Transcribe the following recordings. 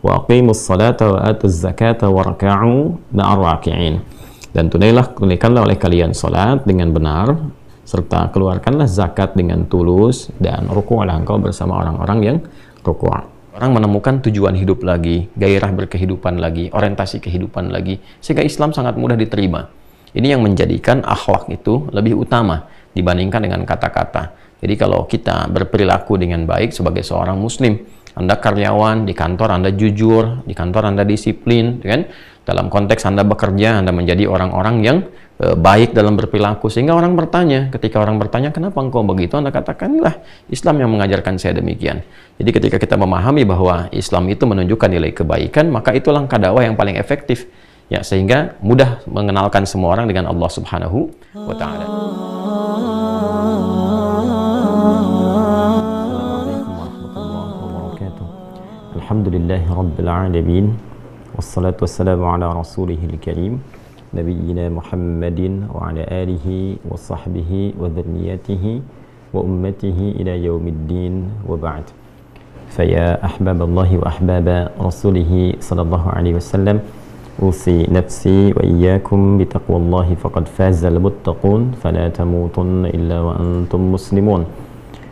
Dan tunailah tunaikanlah oleh kalian salat dengan benar serta keluarkanlah zakat dengan tulus dan ruku'lah engkau bersama orang-orang yang ruku'. Orang menemukan tujuan hidup lagi, gairah berkehidupan lagi, orientasi kehidupan lagi, sehingga Islam sangat mudah diterima. Ini yang menjadikan akhlak itu lebih utama dibandingkan dengan kata-kata. Jadi kalau kita berperilaku dengan baik sebagai seorang muslim, anda karyawan, di kantor Anda jujur, di kantor Anda disiplin, ya kan? Dalam konteks Anda bekerja, Anda menjadi orang-orang yang e, baik dalam berperilaku sehingga orang bertanya. Ketika orang bertanya, "Kenapa engkau begitu?" Anda katakanlah, "Islam yang mengajarkan saya demikian." Jadi ketika kita memahami bahwa Islam itu menunjukkan nilai kebaikan, maka itu langkah dakwah yang paling efektif. Ya, sehingga mudah mengenalkan semua orang dengan Allah Subhanahu wa taala. Oh. الحمد لله رب العالمين والصلاة والسلام على رسوله الكريم نبينا محمد وعلى آله وصحبه وذريته وأمته إلى يوم الدين وبعد فيا أحباب الله وأحباب رسوله صلى الله عليه وسلم أوصي نفسي وإياكم بتقوى الله فقد فاز المتقون فلا تموتن إلا وأنتم مسلمون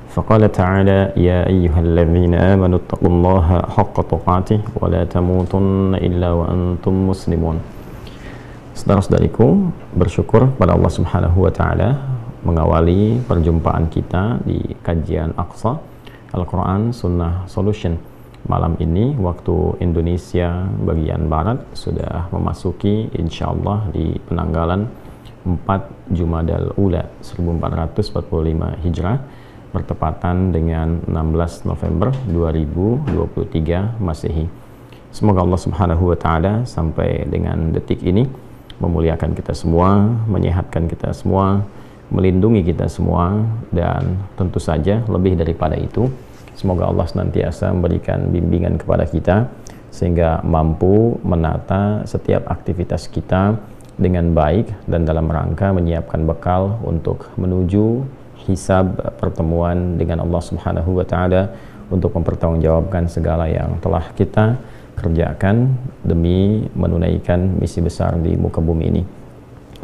فقال تعالى يا أيها الذين آمنوا اتقوا الله حق تقاته ولا تموتن إلا وأنتم مسلمون Saudara-saudariku, bersyukur pada Allah Subhanahu wa taala mengawali perjumpaan kita di kajian Aqsa Al-Qur'an Sunnah Solution. Malam ini waktu Indonesia bagian barat sudah memasuki insyaallah di penanggalan 4 Jumadal Ula 1445 Hijrah bertepatan dengan 16 November 2023 Masehi. Semoga Allah Subhanahu wa taala sampai dengan detik ini memuliakan kita semua, menyehatkan kita semua, melindungi kita semua dan tentu saja lebih daripada itu Semoga Allah senantiasa memberikan bimbingan kepada kita sehingga mampu menata setiap aktivitas kita dengan baik dan dalam rangka menyiapkan bekal untuk menuju hisab pertemuan dengan Allah Subhanahu wa taala untuk mempertanggungjawabkan segala yang telah kita kerjakan demi menunaikan misi besar di muka bumi ini.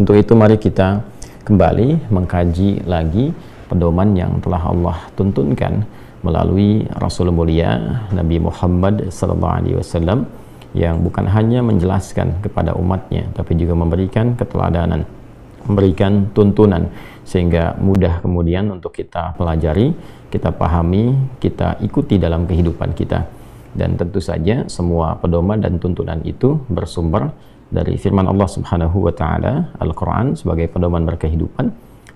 Untuk itu mari kita kembali mengkaji lagi pedoman yang telah Allah tuntunkan melalui Rasul mulia Nabi Muhammad sallallahu alaihi wasallam yang bukan hanya menjelaskan kepada umatnya tapi juga memberikan keteladanan memberikan tuntunan sehingga mudah kemudian untuk kita pelajari, kita pahami, kita ikuti dalam kehidupan kita. Dan tentu saja semua pedoman dan tuntunan itu bersumber dari firman Allah Subhanahu wa taala, Al-Qur'an sebagai pedoman berkehidupan.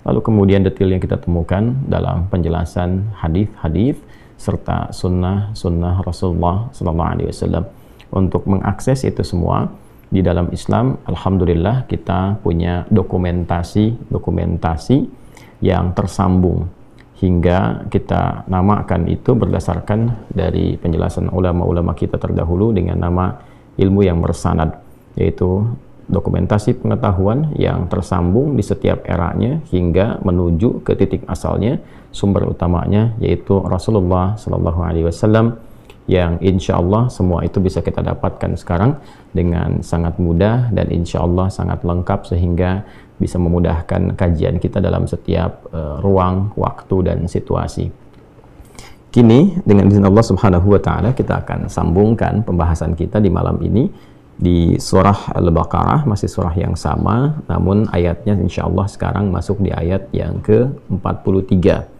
Lalu kemudian detail yang kita temukan dalam penjelasan hadis-hadis serta sunnah-sunnah Rasulullah sallallahu alaihi wasallam. Untuk mengakses itu semua, di dalam Islam alhamdulillah kita punya dokumentasi dokumentasi yang tersambung hingga kita namakan itu berdasarkan dari penjelasan ulama-ulama kita terdahulu dengan nama ilmu yang bersanad yaitu dokumentasi pengetahuan yang tersambung di setiap eranya hingga menuju ke titik asalnya sumber utamanya yaitu Rasulullah Shallallahu Alaihi Wasallam yang insya Allah semua itu bisa kita dapatkan sekarang dengan sangat mudah dan insya Allah sangat lengkap sehingga bisa memudahkan kajian kita dalam setiap uh, ruang, waktu, dan situasi. Kini dengan izin Allah Subhanahu wa taala kita akan sambungkan pembahasan kita di malam ini di surah Al-Baqarah masih surah yang sama namun ayatnya insya Allah sekarang masuk di ayat yang ke-43.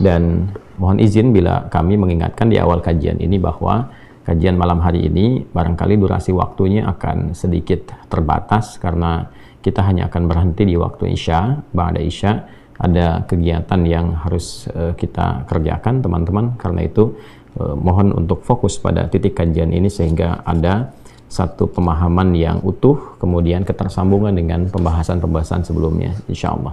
Dan mohon izin bila kami mengingatkan di awal kajian ini bahwa kajian malam hari ini barangkali durasi waktunya akan sedikit terbatas karena kita hanya akan berhenti di waktu Isya, Ba'da Isya ada kegiatan yang harus eh, kita kerjakan teman-teman karena itu eh, mohon untuk fokus pada titik kajian ini sehingga ada satu pemahaman yang utuh kemudian ketersambungan dengan pembahasan-pembahasan sebelumnya insya Allah.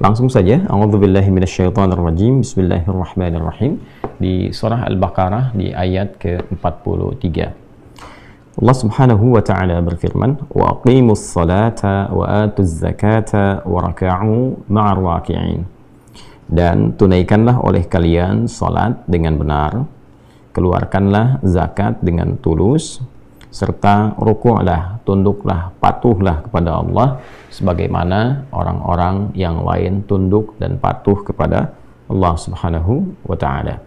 Langsung saja, a'udzubillahi Bismillahirrahmanirrahim. Di surah Al-Baqarah di ayat ke-43. Allah Subhanahu wa taala berfirman, "Wa aqimus salata wa atuz zakata wa raka'u ma'ar raki'in." Dan tunaikanlah oleh kalian salat dengan benar, keluarkanlah zakat dengan tulus serta rukuklah, tunduklah, patuhlah kepada Allah sebagaimana orang-orang yang lain tunduk dan patuh kepada Allah Subhanahu wa taala.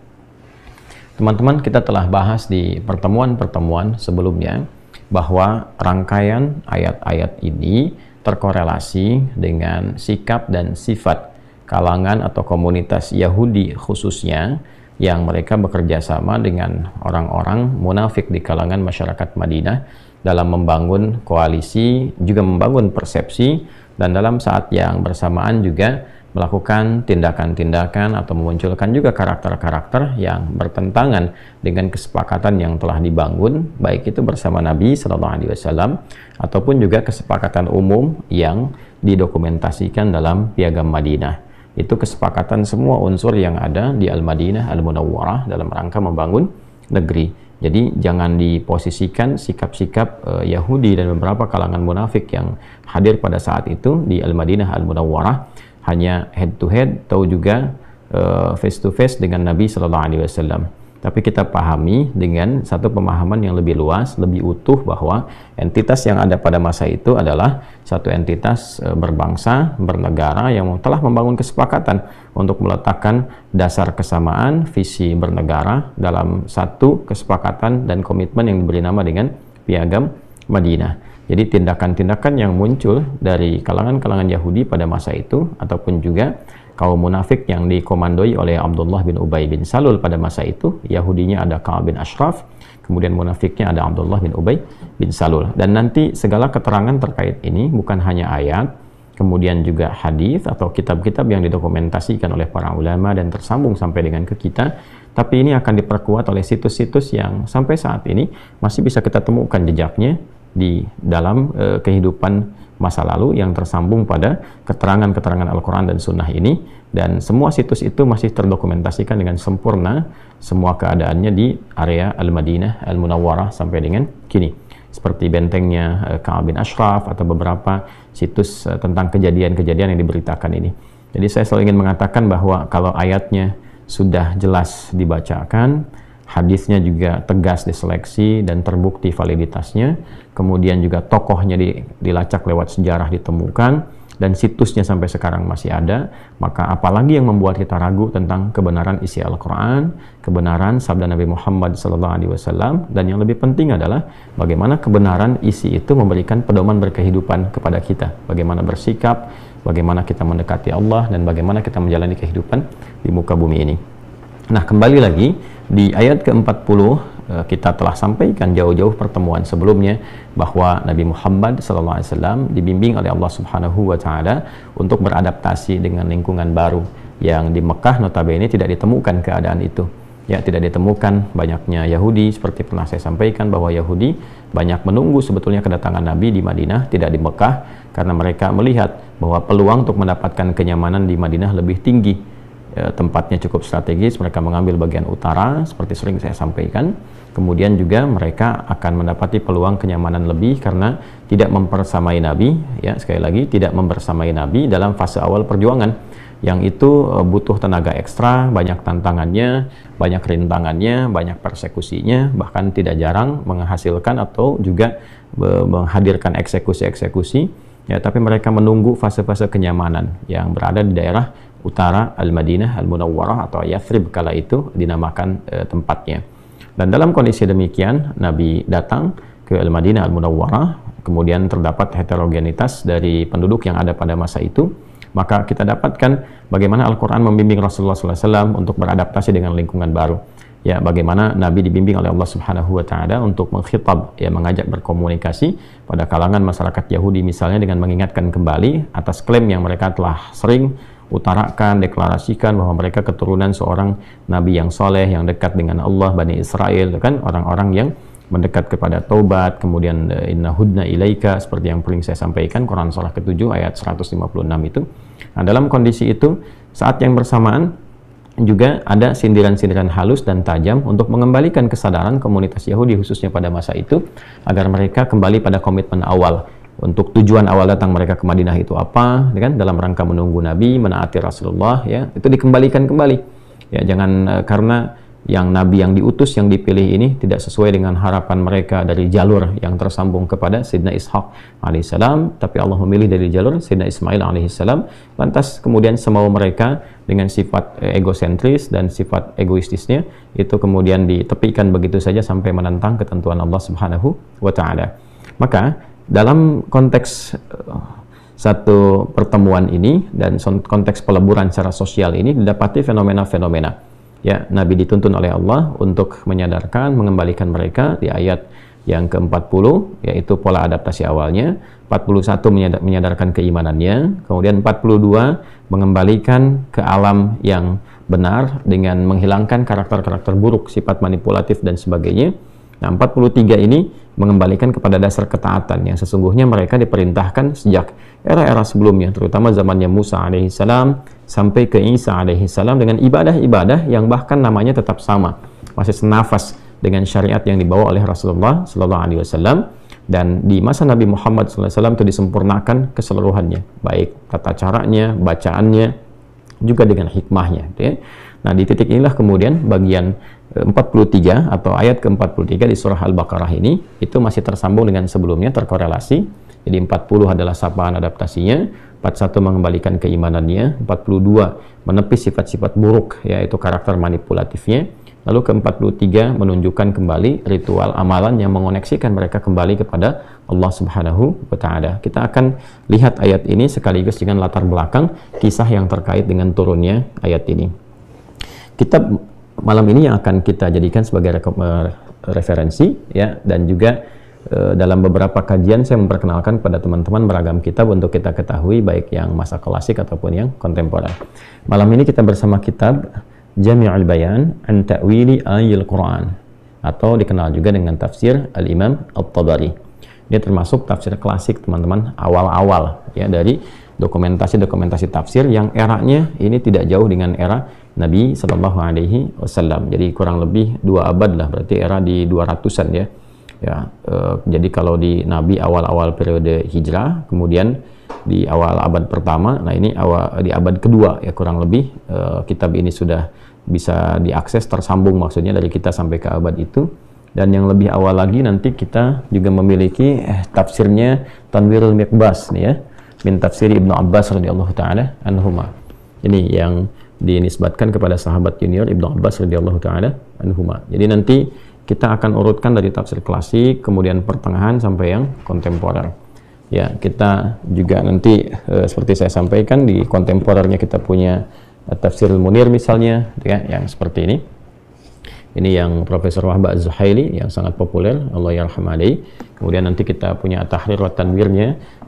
Teman-teman, kita telah bahas di pertemuan-pertemuan sebelumnya bahwa rangkaian ayat-ayat ini terkorelasi dengan sikap dan sifat kalangan atau komunitas Yahudi khususnya yang mereka bekerja sama dengan orang-orang munafik di kalangan masyarakat Madinah dalam membangun koalisi, juga membangun persepsi, dan dalam saat yang bersamaan juga melakukan tindakan-tindakan atau memunculkan juga karakter-karakter yang bertentangan dengan kesepakatan yang telah dibangun baik itu bersama Nabi Shallallahu Alaihi Wasallam ataupun juga kesepakatan umum yang didokumentasikan dalam Piagam Madinah itu kesepakatan semua unsur yang ada di Al-Madinah Al-Munawwarah dalam rangka membangun negeri. Jadi jangan diposisikan sikap-sikap uh, Yahudi dan beberapa kalangan munafik yang hadir pada saat itu di Al-Madinah Al-Munawwarah hanya head to head atau juga uh, face to face dengan Nabi Shallallahu alaihi wasallam tapi kita pahami dengan satu pemahaman yang lebih luas, lebih utuh bahwa entitas yang ada pada masa itu adalah satu entitas e, berbangsa, bernegara yang telah membangun kesepakatan untuk meletakkan dasar kesamaan visi bernegara dalam satu kesepakatan dan komitmen yang diberi nama dengan Piagam Madinah. Jadi tindakan-tindakan yang muncul dari kalangan-kalangan Yahudi pada masa itu ataupun juga kaum munafik yang dikomandoi oleh Abdullah bin Ubay bin Salul pada masa itu. Yahudinya ada Ka'ab bin Ashraf, kemudian munafiknya ada Abdullah bin Ubay bin Salul. Dan nanti segala keterangan terkait ini bukan hanya ayat, kemudian juga hadis atau kitab-kitab yang didokumentasikan oleh para ulama dan tersambung sampai dengan ke kita. Tapi ini akan diperkuat oleh situs-situs yang sampai saat ini masih bisa kita temukan jejaknya di dalam e, kehidupan masa lalu yang tersambung pada keterangan-keterangan Al-Quran dan Sunnah ini dan semua situs itu masih terdokumentasikan dengan sempurna semua keadaannya di area Al-Madinah, Al-Munawwarah sampai dengan kini seperti bentengnya eh, Ka'ab bin Ashraf atau beberapa situs eh, tentang kejadian-kejadian yang diberitakan ini. Jadi saya selalu ingin mengatakan bahwa kalau ayatnya sudah jelas dibacakan, hadisnya juga tegas diseleksi dan terbukti validitasnya kemudian juga tokohnya di, dilacak lewat sejarah ditemukan dan situsnya sampai sekarang masih ada maka apalagi yang membuat kita ragu tentang kebenaran isi Al-Quran kebenaran sabda Nabi Muhammad SAW dan yang lebih penting adalah bagaimana kebenaran isi itu memberikan pedoman berkehidupan kepada kita bagaimana bersikap bagaimana kita mendekati Allah dan bagaimana kita menjalani kehidupan di muka bumi ini nah kembali lagi di ayat ke-40 eh, kita telah sampaikan jauh-jauh pertemuan sebelumnya bahwa Nabi Muhammad SAW dibimbing oleh Allah Subhanahu wa taala untuk beradaptasi dengan lingkungan baru yang di Mekah notabene tidak ditemukan keadaan itu. Ya, tidak ditemukan banyaknya Yahudi seperti pernah saya sampaikan bahwa Yahudi banyak menunggu sebetulnya kedatangan Nabi di Madinah, tidak di Mekah karena mereka melihat bahwa peluang untuk mendapatkan kenyamanan di Madinah lebih tinggi Eh, tempatnya cukup strategis, mereka mengambil bagian utara seperti sering saya sampaikan. Kemudian juga mereka akan mendapati peluang kenyamanan lebih karena tidak mempersamai Nabi, ya sekali lagi tidak mempersamai Nabi dalam fase awal perjuangan yang itu eh, butuh tenaga ekstra, banyak tantangannya, banyak rintangannya, banyak persekusinya, bahkan tidak jarang menghasilkan atau juga eh, menghadirkan eksekusi-eksekusi. Ya, tapi mereka menunggu fase-fase kenyamanan yang berada di daerah utara Al-Madinah Al-Munawwarah atau Yathrib kala itu dinamakan e, tempatnya. Dan dalam kondisi demikian Nabi datang ke Al-Madinah Al-Munawwarah, kemudian terdapat heterogenitas dari penduduk yang ada pada masa itu. Maka kita dapatkan bagaimana Al-Qur'an membimbing Rasulullah SAW untuk beradaptasi dengan lingkungan baru. Ya, bagaimana Nabi dibimbing oleh Allah Subhanahu wa taala untuk mengkhitab, ya mengajak berkomunikasi pada kalangan masyarakat Yahudi misalnya dengan mengingatkan kembali atas klaim yang mereka telah sering utarakan, deklarasikan bahwa mereka keturunan seorang nabi yang soleh, yang dekat dengan Allah, Bani Israel, kan orang-orang yang mendekat kepada taubat, kemudian eh, inna hudna ilaika, seperti yang paling saya sampaikan, Quran Surah ke-7 ayat 156 itu. Nah, dalam kondisi itu, saat yang bersamaan, juga ada sindiran-sindiran halus dan tajam untuk mengembalikan kesadaran komunitas Yahudi khususnya pada masa itu agar mereka kembali pada komitmen awal untuk tujuan awal datang mereka ke Madinah itu apa, ya kan? Dalam rangka menunggu Nabi, menaati Rasulullah, ya itu dikembalikan kembali. Ya jangan uh, karena yang Nabi yang diutus yang dipilih ini tidak sesuai dengan harapan mereka dari jalur yang tersambung kepada Sidna Ishak alaihissalam, tapi Allah memilih dari jalur Sidna Ismail alaihissalam. Lantas kemudian semau mereka dengan sifat eh, egosentris dan sifat egoistisnya itu kemudian ditepikan begitu saja sampai menentang ketentuan Allah Subhanahu wa taala. Maka dalam konteks eh, satu pertemuan ini dan konteks peleburan secara sosial ini didapati fenomena-fenomena. Ya, Nabi dituntun oleh Allah untuk menyadarkan, mengembalikan mereka di ayat yang ke-40 yaitu pola adaptasi awalnya, 41 menyadarkan keimanannya, kemudian 42 mengembalikan ke alam yang benar dengan menghilangkan karakter-karakter buruk, sifat manipulatif dan sebagainya. Nah, 43 ini mengembalikan kepada dasar ketaatan yang sesungguhnya mereka diperintahkan sejak era-era sebelumnya, terutama zamannya Musa alaihissalam sampai ke Isa alaihissalam dengan ibadah-ibadah yang bahkan namanya tetap sama, masih senafas dengan syariat yang dibawa oleh Rasulullah Sallallahu Alaihi Wasallam dan di masa Nabi Muhammad SAW itu disempurnakan keseluruhannya, baik tata caranya, bacaannya, juga dengan hikmahnya. Gitu ya. Nah, di titik inilah kemudian bagian 43 atau ayat ke-43 di surah Al-Baqarah ini itu masih tersambung dengan sebelumnya terkorelasi. Jadi 40 adalah sapaan adaptasinya, 41 mengembalikan keimanannya, 42 menepis sifat-sifat buruk yaitu karakter manipulatifnya, lalu ke-43 menunjukkan kembali ritual amalan yang mengoneksikan mereka kembali kepada Allah Subhanahu wa taala. Kita akan lihat ayat ini sekaligus dengan latar belakang kisah yang terkait dengan turunnya ayat ini. Kitab malam ini yang akan kita jadikan sebagai eh, referensi ya dan juga eh, dalam beberapa kajian saya memperkenalkan pada teman-teman beragam kitab untuk kita ketahui baik yang masa klasik ataupun yang kontemporer. Malam ini kita bersama kitab Jami'ul Bayan an Ta'wili Ayil Quran atau dikenal juga dengan tafsir Al-Imam Al-Tabari. Ini termasuk tafsir klasik teman-teman awal-awal ya dari dokumentasi-dokumentasi tafsir yang eranya ini tidak jauh dengan era Nabi Shallallahu Alaihi Wasallam. Jadi kurang lebih dua abad lah, berarti era di 200-an ya. Ya, e, jadi kalau di Nabi awal-awal periode hijrah, kemudian di awal abad pertama, nah ini awal di abad kedua ya kurang lebih e, kitab ini sudah bisa diakses tersambung maksudnya dari kita sampai ke abad itu dan yang lebih awal lagi nanti kita juga memiliki eh, tafsirnya Tanwirul Mikbas nih ya min tafsir Ibnu Abbas radhiyallahu taala anhuma. Ini yang dinisbatkan kepada sahabat junior Ibnu Abbas radhiyallahu taala anhuma. Jadi nanti kita akan urutkan dari tafsir klasik, kemudian pertengahan sampai yang kontemporer. Ya, kita juga nanti e, seperti saya sampaikan di kontemporernya kita punya e, tafsir Munir misalnya ya, yang seperti ini. Ini yang Profesor Wahba zuhaili yang sangat populer, Allah yarham Kemudian nanti kita punya Tahrir wa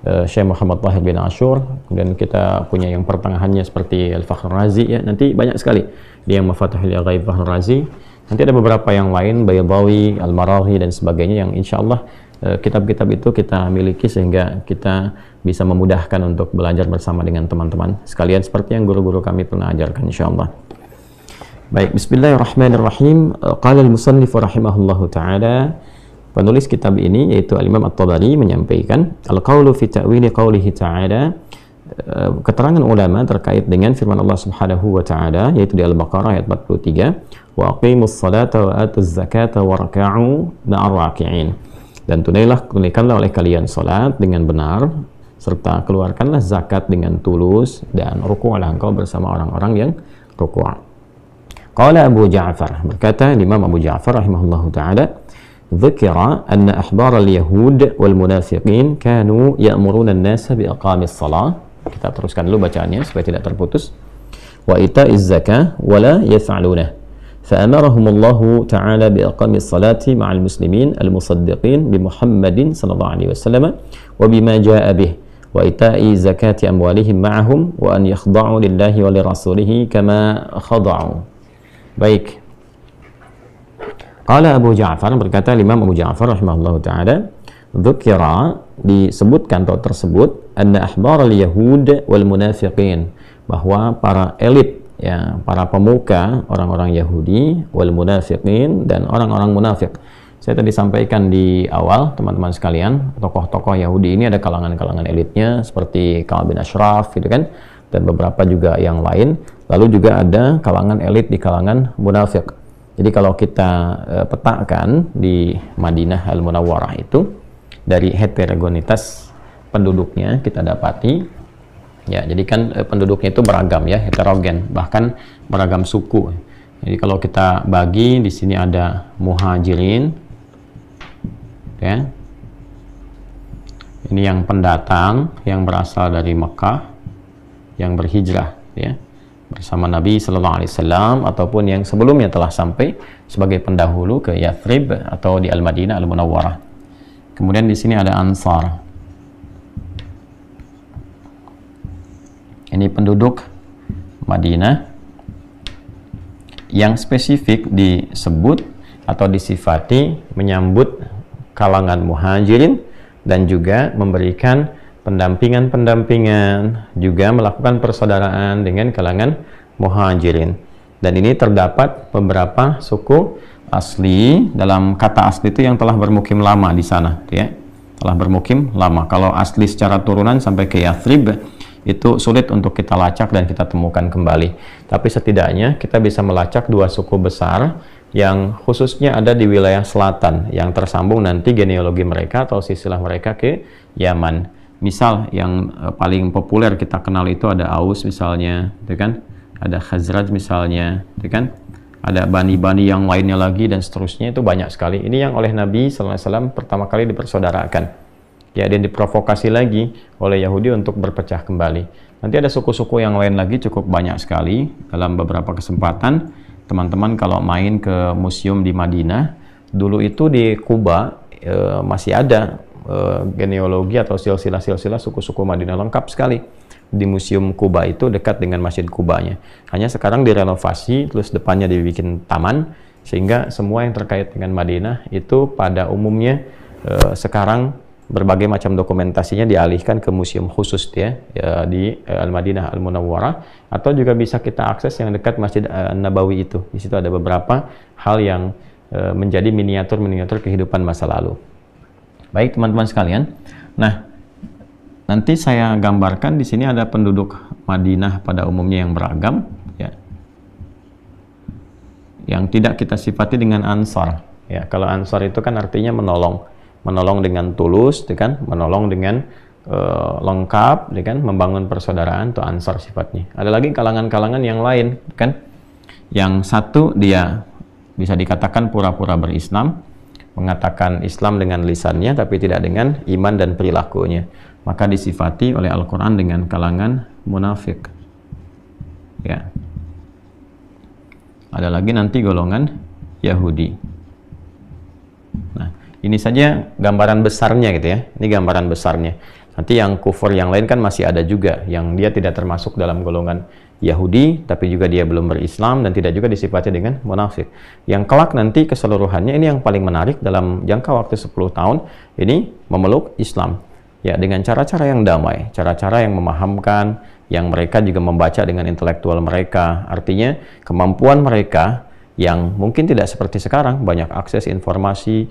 uh, Syekh Muhammad Tahir bin Ashur dan kita punya yang pertengahannya seperti Al-Fakhr Razi ya nanti banyak sekali dia yang Mafatihul Ghaib Fakhr Razi nanti ada beberapa yang lain Bayadawi al Marawi dan sebagainya yang insya Allah eh, kitab-kitab uh, itu kita miliki sehingga kita bisa memudahkan untuk belajar bersama dengan teman-teman sekalian seperti yang guru-guru kami pernah ajarkan insya Allah baik Bismillahirrahmanirrahim eh, qala al-musannif rahimahullahu ta'ala Penulis kitab ini yaitu Al-Imam At-Tabari menyampaikan al-qaulu fi ta'wili qaulihi ta'ala eh, keterangan ulama terkait dengan firman Allah Subhanahu wa taala yaitu di Al-Baqarah ayat 43 wa aqimus salata wa atuz zakata ma'ar-raki'in dan tunailah tunaikanlah oleh kalian salat dengan benar serta keluarkanlah zakat dengan tulus dan ruku'lah engkau bersama orang-orang yang ruku'. Qala Abu Ja'far berkata Imam Abu Ja'far rahimahullahu taala ذكر أن أحبار اليهود والمنافقين كانوا يأمرون الناس بإقام الصلاة kita teruskan dulu bacaannya supaya لا terputus وإيتاء الزكاة ولا يفعلونه فأمرهم الله تعالى بإقام الصلاة مع المسلمين المصدقين بمحمد صلى الله عليه وسلم وبما جاء به وإيتاء زكاة أموالهم معهم وأن يخضعوا لله ولرسوله كما خضعوا. بيك Qala Abu Ja'far berkata Imam Abu Ja'far rahimahullahu taala, "Dzukira disebutkan atau tersebut anna ahbar al-yahud wal munafiqin bahwa para elit ya para pemuka orang-orang Yahudi wal munafiqin dan orang-orang munafik. Saya tadi sampaikan di awal teman-teman sekalian, tokoh-tokoh Yahudi ini ada kalangan-kalangan elitnya seperti Ka'ab bin Ashraf gitu kan dan beberapa juga yang lain. Lalu juga ada kalangan elit di kalangan munafik. Jadi kalau kita uh, petakan di Madinah Al Munawwarah itu dari heterogenitas penduduknya kita dapati ya jadi kan uh, penduduknya itu beragam ya heterogen bahkan beragam suku jadi kalau kita bagi di sini ada muhajirin ya ini yang pendatang yang berasal dari Mekah yang berhijrah ya bersama Nabi Sallallahu Alaihi Wasallam ataupun yang sebelumnya telah sampai sebagai pendahulu ke Yathrib atau di Al Madinah Al Munawwarah. Kemudian di sini ada Ansar. Ini penduduk Madinah yang spesifik disebut atau disifati menyambut kalangan muhajirin dan juga memberikan pendampingan-pendampingan, juga melakukan persaudaraan dengan kalangan muhajirin. Dan ini terdapat beberapa suku asli dalam kata asli itu yang telah bermukim lama di sana, ya. Telah bermukim lama. Kalau asli secara turunan sampai ke Yathrib itu sulit untuk kita lacak dan kita temukan kembali. Tapi setidaknya kita bisa melacak dua suku besar yang khususnya ada di wilayah selatan yang tersambung nanti genealogi mereka atau silsilah mereka ke Yaman misal yang eh, paling populer kita kenal itu ada Aus misalnya, itu kan? Ada Khazraj misalnya, itu kan? Ada bani-bani yang lainnya lagi dan seterusnya itu banyak sekali. Ini yang oleh Nabi SAW pertama kali dipersaudarakan. Ya, dan diprovokasi lagi oleh Yahudi untuk berpecah kembali. Nanti ada suku-suku yang lain lagi cukup banyak sekali dalam beberapa kesempatan. Teman-teman kalau main ke museum di Madinah, dulu itu di Kuba e, masih ada uh, genealogi atau silsilah-silsilah suku-suku Madinah lengkap sekali di Museum Kuba itu dekat dengan Masjid Kubanya. Hanya sekarang direnovasi, terus depannya dibikin taman, sehingga semua yang terkait dengan Madinah itu pada umumnya eh, sekarang berbagai macam dokumentasinya dialihkan ke museum khusus ya, ya di eh, Al Madinah Al Munawwarah atau juga bisa kita akses yang dekat Masjid Nabawi itu. Di situ ada beberapa hal yang menjadi miniatur-miniatur kehidupan masa lalu. Baik teman-teman sekalian. Nah, nanti saya gambarkan di sini ada penduduk Madinah pada umumnya yang beragam ya. Yang tidak kita sifati dengan ansar ya. Kalau ansar itu kan artinya menolong. Menolong dengan tulus, gitu kan? Menolong dengan uh, lengkap, gitu kan? Membangun persaudaraan itu ansar sifatnya. Ada lagi kalangan-kalangan yang lain, kan? Yang satu dia bisa dikatakan pura-pura berislam, mengatakan Islam dengan lisannya tapi tidak dengan iman dan perilakunya maka disifati oleh Al-Quran dengan kalangan munafik ya ada lagi nanti golongan Yahudi nah ini saja gambaran besarnya gitu ya ini gambaran besarnya nanti yang kufur yang lain kan masih ada juga yang dia tidak termasuk dalam golongan Yahudi, tapi juga dia belum berislam dan tidak juga disifatnya dengan munafik. Yang kelak nanti keseluruhannya ini yang paling menarik dalam jangka waktu 10 tahun ini memeluk Islam. Ya, dengan cara-cara yang damai, cara-cara yang memahamkan, yang mereka juga membaca dengan intelektual mereka. Artinya, kemampuan mereka yang mungkin tidak seperti sekarang banyak akses informasi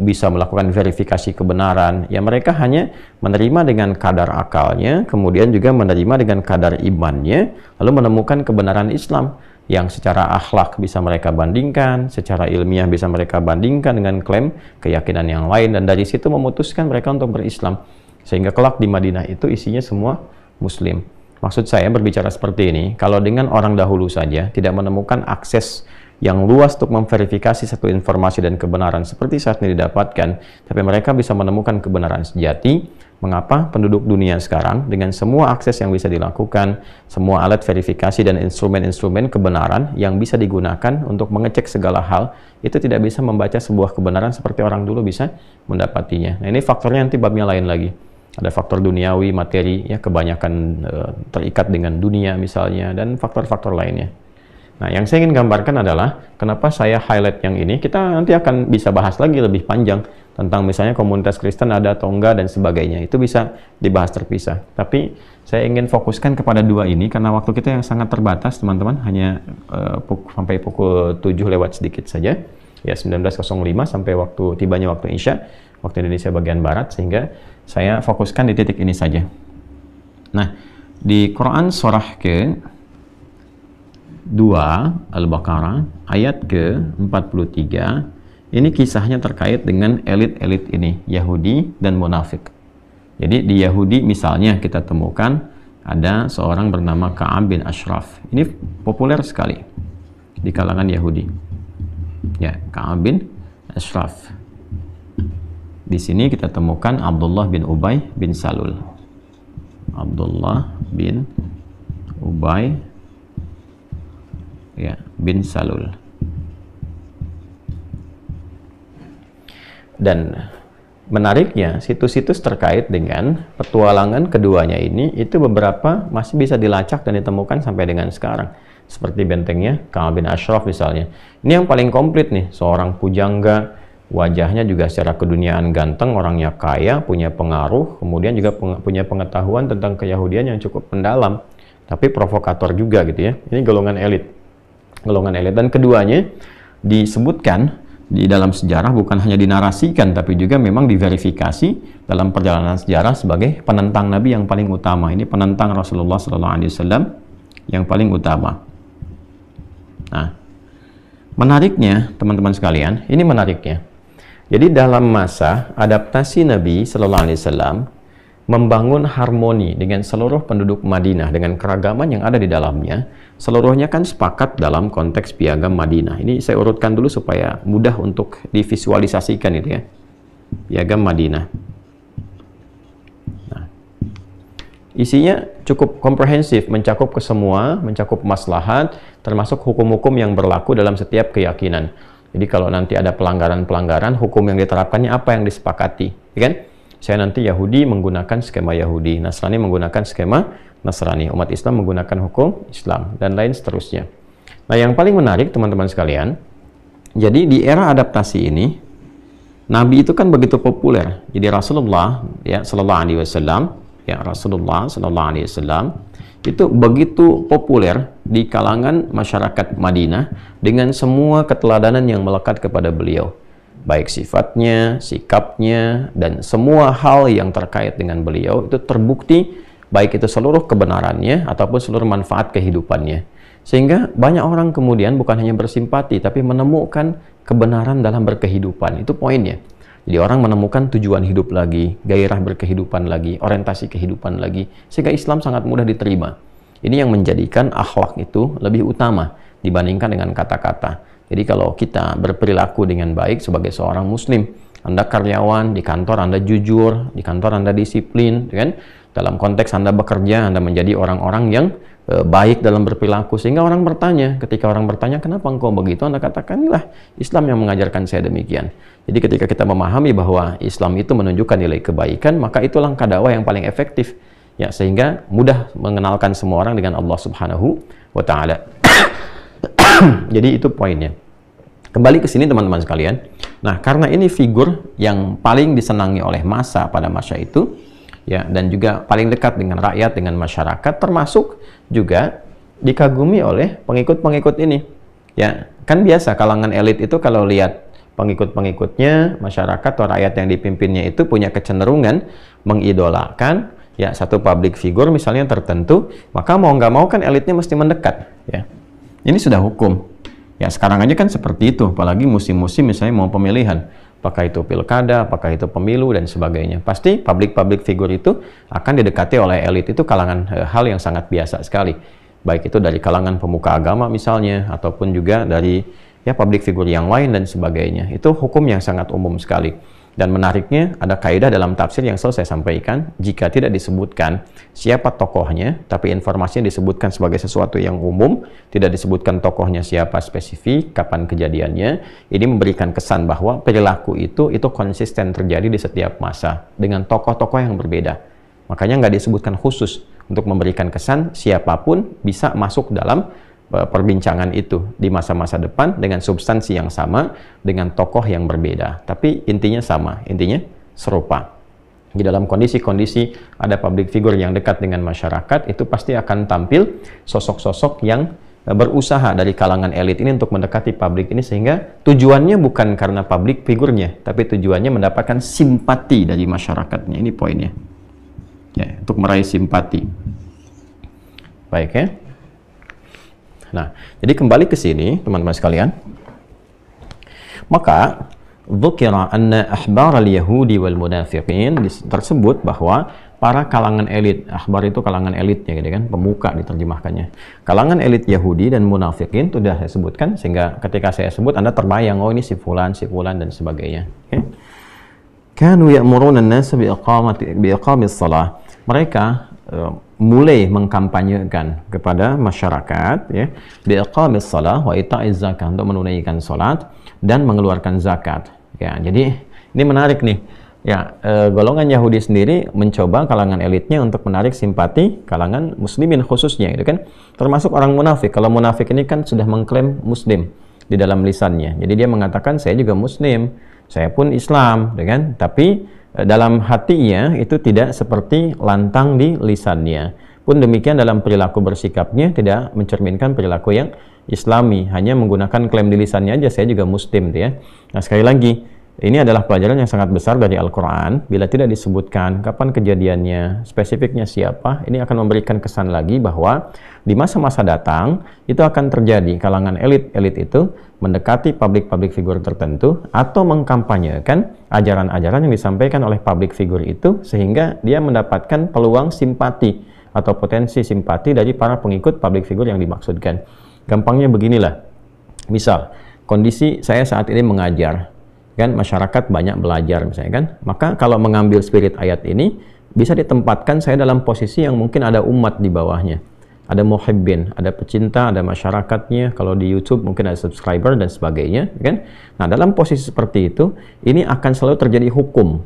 bisa melakukan verifikasi kebenaran ya mereka hanya menerima dengan kadar akalnya kemudian juga menerima dengan kadar imannya lalu menemukan kebenaran Islam yang secara akhlak bisa mereka bandingkan secara ilmiah bisa mereka bandingkan dengan klaim keyakinan yang lain dan dari situ memutuskan mereka untuk berislam sehingga kelak di Madinah itu isinya semua muslim maksud saya berbicara seperti ini kalau dengan orang dahulu saja tidak menemukan akses yang luas untuk memverifikasi satu informasi dan kebenaran seperti saat ini didapatkan, tapi mereka bisa menemukan kebenaran sejati. Mengapa penduduk dunia sekarang dengan semua akses yang bisa dilakukan, semua alat verifikasi dan instrumen-instrumen kebenaran yang bisa digunakan untuk mengecek segala hal, itu tidak bisa membaca sebuah kebenaran seperti orang dulu bisa mendapatinya. Nah ini faktornya nanti babnya lain lagi ada faktor duniawi, materi, ya kebanyakan e, terikat dengan dunia misalnya, dan faktor-faktor lainnya. Nah, yang saya ingin gambarkan adalah kenapa saya highlight yang ini. Kita nanti akan bisa bahas lagi lebih panjang tentang misalnya komunitas Kristen ada atau enggak dan sebagainya. Itu bisa dibahas terpisah. Tapi saya ingin fokuskan kepada dua ini karena waktu kita yang sangat terbatas, teman-teman, hanya uh, sampai pukul 7 lewat sedikit saja. Ya, 19.05 sampai waktu tibanya waktu Isya, waktu Indonesia bagian barat sehingga saya fokuskan di titik ini saja. Nah, di Quran surah ke 2 Al-Baqarah ayat ke-43 ini kisahnya terkait dengan elit-elit ini Yahudi dan munafik jadi di Yahudi misalnya kita temukan ada seorang bernama Ka'ab bin Ashraf ini populer sekali di kalangan Yahudi ya Ka'ab bin Ashraf di sini kita temukan Abdullah bin Ubay bin Salul Abdullah bin Ubay ya bin Salul dan menariknya situs-situs terkait dengan petualangan keduanya ini itu beberapa masih bisa dilacak dan ditemukan sampai dengan sekarang seperti bentengnya Kamal bin Ashraf misalnya ini yang paling komplit nih seorang pujangga wajahnya juga secara keduniaan ganteng orangnya kaya punya pengaruh kemudian juga peng punya pengetahuan tentang keyahudian yang cukup mendalam tapi provokator juga gitu ya ini golongan elit golongan elit. Dan keduanya disebutkan di dalam sejarah bukan hanya dinarasikan tapi juga memang diverifikasi dalam perjalanan sejarah sebagai penentang Nabi yang paling utama. Ini penentang Rasulullah Sallallahu Alaihi Wasallam yang paling utama. Nah, menariknya teman-teman sekalian, ini menariknya. Jadi dalam masa adaptasi Nabi Sallallahu Alaihi Wasallam membangun harmoni dengan seluruh penduduk Madinah dengan keragaman yang ada di dalamnya seluruhnya kan sepakat dalam konteks piagam Madinah ini saya urutkan dulu supaya mudah untuk divisualisasikan itu ya piagam Madinah nah, isinya cukup komprehensif mencakup ke semua mencakup maslahat termasuk hukum-hukum yang berlaku dalam setiap keyakinan jadi kalau nanti ada pelanggaran-pelanggaran hukum yang diterapkannya apa yang disepakati ya kan saya nanti Yahudi menggunakan skema Yahudi, Nasrani menggunakan skema Nasrani, umat Islam menggunakan hukum Islam, dan lain seterusnya. Nah, yang paling menarik teman-teman sekalian, jadi di era adaptasi ini, Nabi itu kan begitu populer. Jadi Rasulullah ya Sallallahu Alaihi Wasallam, ya Rasulullah Sallallahu Alaihi Wasallam itu begitu populer di kalangan masyarakat Madinah dengan semua keteladanan yang melekat kepada beliau baik sifatnya, sikapnya, dan semua hal yang terkait dengan beliau itu terbukti baik itu seluruh kebenarannya ataupun seluruh manfaat kehidupannya. Sehingga banyak orang kemudian bukan hanya bersimpati, tapi menemukan kebenaran dalam berkehidupan. Itu poinnya. Jadi orang menemukan tujuan hidup lagi, gairah berkehidupan lagi, orientasi kehidupan lagi, sehingga Islam sangat mudah diterima. Ini yang menjadikan akhlak itu lebih utama dibandingkan dengan kata-kata. Jadi kalau kita berperilaku dengan baik sebagai seorang muslim, Anda karyawan, di kantor Anda jujur, di kantor Anda disiplin, ya kan? Dalam konteks Anda bekerja, Anda menjadi orang-orang yang e, baik dalam berperilaku sehingga orang bertanya. Ketika orang bertanya, "Kenapa engkau begitu?" Anda katakanlah, "Islam yang mengajarkan saya demikian." Jadi ketika kita memahami bahwa Islam itu menunjukkan nilai kebaikan, maka itu langkah dakwah yang paling efektif. Ya, sehingga mudah mengenalkan semua orang dengan Allah Subhanahu wa taala. Jadi itu poinnya. Kembali ke sini teman-teman sekalian. Nah, karena ini figur yang paling disenangi oleh masa pada masa itu, ya dan juga paling dekat dengan rakyat, dengan masyarakat, termasuk juga dikagumi oleh pengikut-pengikut ini. Ya, kan biasa kalangan elit itu kalau lihat pengikut-pengikutnya, masyarakat atau rakyat yang dipimpinnya itu punya kecenderungan mengidolakan ya satu public figure misalnya tertentu, maka mau nggak mau kan elitnya mesti mendekat, ya. Ini sudah hukum. Ya sekarang aja kan seperti itu, apalagi musim-musim misalnya mau pemilihan. Apakah itu pilkada, apakah itu pemilu, dan sebagainya. Pasti publik-publik figur itu akan didekati oleh elit itu kalangan e, hal yang sangat biasa sekali. Baik itu dari kalangan pemuka agama misalnya, ataupun juga dari ya publik figur yang lain dan sebagainya. Itu hukum yang sangat umum sekali. Dan menariknya, ada kaidah dalam tafsir yang selalu saya sampaikan, jika tidak disebutkan siapa tokohnya, tapi informasinya disebutkan sebagai sesuatu yang umum, tidak disebutkan tokohnya siapa spesifik, kapan kejadiannya, ini memberikan kesan bahwa perilaku itu itu konsisten terjadi di setiap masa dengan tokoh-tokoh yang berbeda. Makanya nggak disebutkan khusus untuk memberikan kesan siapapun bisa masuk dalam perbincangan itu di masa-masa depan dengan substansi yang sama dengan tokoh yang berbeda tapi intinya sama intinya serupa di dalam kondisi-kondisi ada public figure yang dekat dengan masyarakat itu pasti akan tampil sosok-sosok yang eh, berusaha dari kalangan elit ini untuk mendekati publik ini sehingga tujuannya bukan karena publik figurnya tapi tujuannya mendapatkan simpati dari masyarakatnya ini poinnya ya untuk meraih simpati baik ya Nah, jadi kembali ke sini teman-teman sekalian. Maka dzukira anna ahbar al-yahudi wal munafiqin tersebut bahwa para kalangan elit, ahbar itu kalangan elitnya gitu kan, pemuka diterjemahkannya. Kalangan elit Yahudi dan munafikin itu sudah saya sebutkan sehingga ketika saya sebut Anda terbayang oh ini si fulan, si fulan dan sebagainya. Okay. Kanu ya'muruna an-nasa bi iqamati salah. Mereka Eh, mulai mengkampanyekan kepada masyarakat ya biqamis shalah wa ita'iz zakat untuk menunaikan salat dan mengeluarkan zakat ya jadi ini menarik nih ya e, golongan Yahudi sendiri mencoba kalangan elitnya untuk menarik simpati kalangan muslimin khususnya itu kan termasuk orang munafik kalau munafik ini kan sudah mengklaim muslim di dalam lisannya jadi dia mengatakan saya juga muslim saya pun Islam dengan gitu tapi Eh, dalam hatinya itu tidak seperti lantang di lisannya. Pun demikian dalam perilaku bersikapnya tidak mencerminkan perilaku yang islami, hanya menggunakan klaim di lisannya aja saya juga muslim gitu ya. Nah, sekali lagi ini adalah pelajaran yang sangat besar dari Al-Quran. Bila tidak disebutkan kapan kejadiannya, spesifiknya siapa, ini akan memberikan kesan lagi bahwa di masa-masa datang itu akan terjadi kalangan elit-elit itu mendekati publik-publik figur tertentu atau mengkampanyekan ajaran-ajaran yang disampaikan oleh publik figur itu sehingga dia mendapatkan peluang simpati atau potensi simpati dari para pengikut publik figur yang dimaksudkan. Gampangnya beginilah. Misal, kondisi saya saat ini mengajar, kan masyarakat banyak belajar misalnya kan maka kalau mengambil spirit ayat ini bisa ditempatkan saya dalam posisi yang mungkin ada umat di bawahnya ada muhibbin, ada pecinta, ada masyarakatnya, kalau di YouTube mungkin ada subscriber dan sebagainya, kan? Nah, dalam posisi seperti itu, ini akan selalu terjadi hukum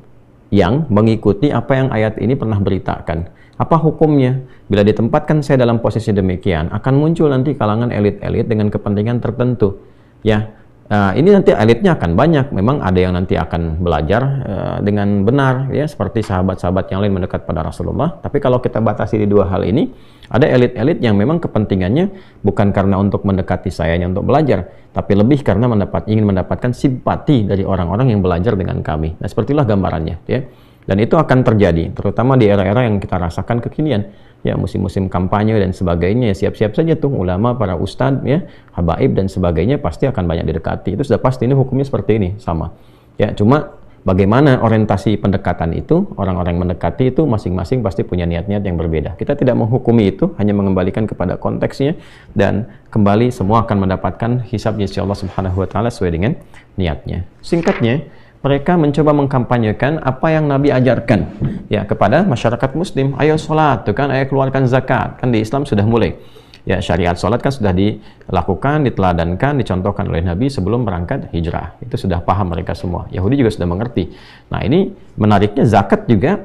yang mengikuti apa yang ayat ini pernah beritakan. Apa hukumnya? Bila ditempatkan saya dalam posisi demikian, akan muncul nanti kalangan elit-elit dengan kepentingan tertentu. Ya, Nah, ini nanti elitnya akan banyak. Memang ada yang nanti akan belajar uh, dengan benar, ya, seperti sahabat-sahabat yang lain mendekat pada Rasulullah. Tapi kalau kita batasi di dua hal ini, ada elit-elit yang memang kepentingannya bukan karena untuk mendekati sayanya untuk belajar, tapi lebih karena mendapat ingin mendapatkan simpati dari orang-orang yang belajar dengan kami. Nah, sepertilah gambarannya, ya. Dan itu akan terjadi, terutama di era-era yang kita rasakan kekinian ya musim-musim kampanye dan sebagainya ya siap-siap saja tuh ulama para ustadz ya habaib dan sebagainya pasti akan banyak didekati itu sudah pasti ini hukumnya seperti ini sama ya cuma bagaimana orientasi pendekatan itu orang-orang mendekati itu masing-masing pasti punya niat-niat yang berbeda kita tidak menghukumi itu hanya mengembalikan kepada konteksnya dan kembali semua akan mendapatkan hisab ya Allah Subhanahu wa taala sesuai dengan niatnya singkatnya mereka mencoba mengkampanyekan apa yang Nabi ajarkan ya kepada masyarakat muslim ayo sholat tuh kan ayo keluarkan zakat kan di Islam sudah mulai ya syariat sholat kan sudah dilakukan diteladankan dicontohkan oleh Nabi sebelum berangkat hijrah itu sudah paham mereka semua Yahudi juga sudah mengerti nah ini menariknya zakat juga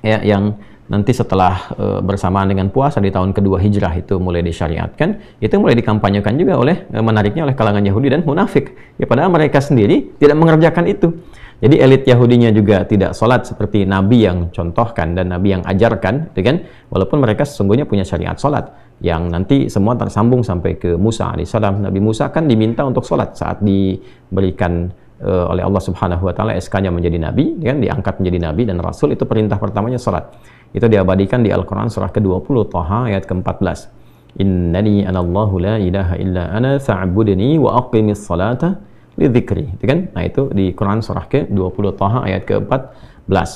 ya yang nanti setelah e, bersamaan dengan puasa di tahun kedua hijrah itu mulai disyariatkan, itu mulai dikampanyekan juga oleh e, menariknya oleh kalangan Yahudi dan munafik. Ya padahal mereka sendiri tidak mengerjakan itu. Jadi elit Yahudinya juga tidak sholat seperti Nabi yang contohkan dan Nabi yang ajarkan, kan? Walaupun mereka sesungguhnya punya syariat sholat yang nanti semua tersambung sampai ke Musa alaihissalam. Nabi Musa kan diminta untuk sholat saat diberikan eh, oleh Allah Subhanahu wa taala SK-nya menjadi nabi, kan diangkat menjadi nabi dan rasul itu perintah pertamanya salat. Itu diabadikan di Al-Quran surah ke-20 Taha ayat ke-14. Innani anallahu la ilaha illa ana fa'budni wa aqimis salata li dzikri. Itu kan? Nah, itu di Quran surah ke-20 Taha ayat ke-14.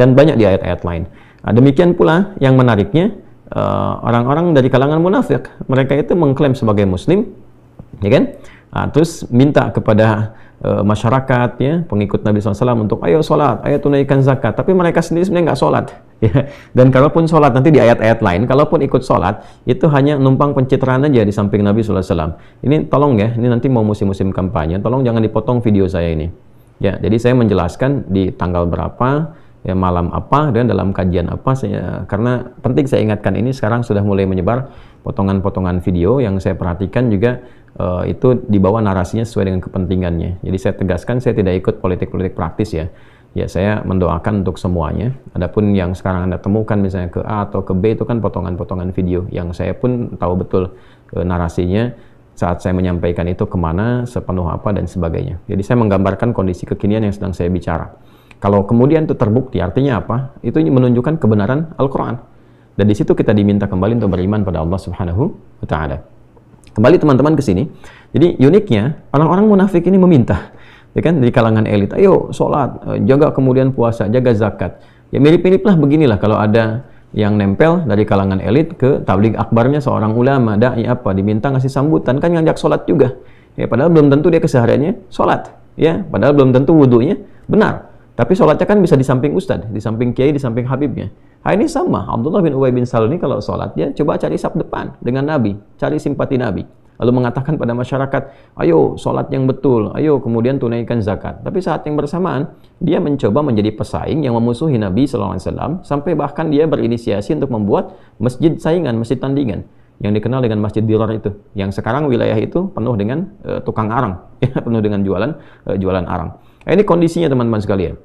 Dan banyak di ayat-ayat lain. Nah, demikian pula yang menariknya eh, orang-orang uh, dari kalangan munafik, mereka itu mengklaim sebagai muslim, ya kan? Nah, terus minta kepada uh, masyarakat ya pengikut Nabi SAW untuk ayo sholat, ayo tunaikan zakat tapi mereka sendiri sebenarnya nggak sholat Ya. Dan kalaupun sholat nanti di ayat-ayat lain, kalaupun ikut sholat itu hanya numpang pencitraan aja di samping Nabi SAW. Ini tolong ya, ini nanti mau musim-musim kampanye, tolong jangan dipotong video saya ini. Ya, jadi saya menjelaskan di tanggal berapa, ya malam apa dan dalam kajian apa saya karena penting saya ingatkan ini sekarang sudah mulai menyebar potongan-potongan video yang saya perhatikan juga uh, itu dibawa narasinya sesuai dengan kepentingannya. Jadi saya tegaskan saya tidak ikut politik-politik praktis ya ya saya mendoakan untuk semuanya. Adapun yang sekarang Anda temukan misalnya ke A atau ke B itu kan potongan-potongan video yang saya pun tahu betul e, narasinya saat saya menyampaikan itu kemana, sepenuh apa, dan sebagainya. Jadi saya menggambarkan kondisi kekinian yang sedang saya bicara. Kalau kemudian itu terbukti, artinya apa? Itu menunjukkan kebenaran Al-Quran. Dan di situ kita diminta kembali untuk beriman pada Allah Subhanahu wa Ta'ala. Kembali teman-teman ke sini. Jadi uniknya, orang-orang munafik ini meminta ya kan di kalangan elit ayo sholat eh, jaga kemudian puasa jaga zakat ya mirip lah beginilah kalau ada yang nempel dari kalangan elit ke tablik akbarnya seorang ulama dai apa diminta ngasih sambutan kan ngajak sholat juga ya padahal belum tentu dia kesehariannya sholat ya padahal belum tentu wudhunya benar tapi sholatnya kan bisa di samping ustadz di samping kiai di samping habibnya Hai ini sama Abdullah bin Ubay bin Salul kalau sholat ya coba cari sab depan dengan Nabi cari simpati Nabi lalu mengatakan pada masyarakat, ayo sholat yang betul, ayo kemudian tunaikan zakat. Tapi saat yang bersamaan, dia mencoba menjadi pesaing yang memusuhi Nabi SAW, sampai bahkan dia berinisiasi untuk membuat masjid saingan, masjid tandingan yang dikenal dengan Masjid Dirar itu, yang sekarang wilayah itu penuh dengan e, tukang arang, ya, penuh dengan jualan e, jualan arang. Eh, ini kondisinya teman-teman sekalian.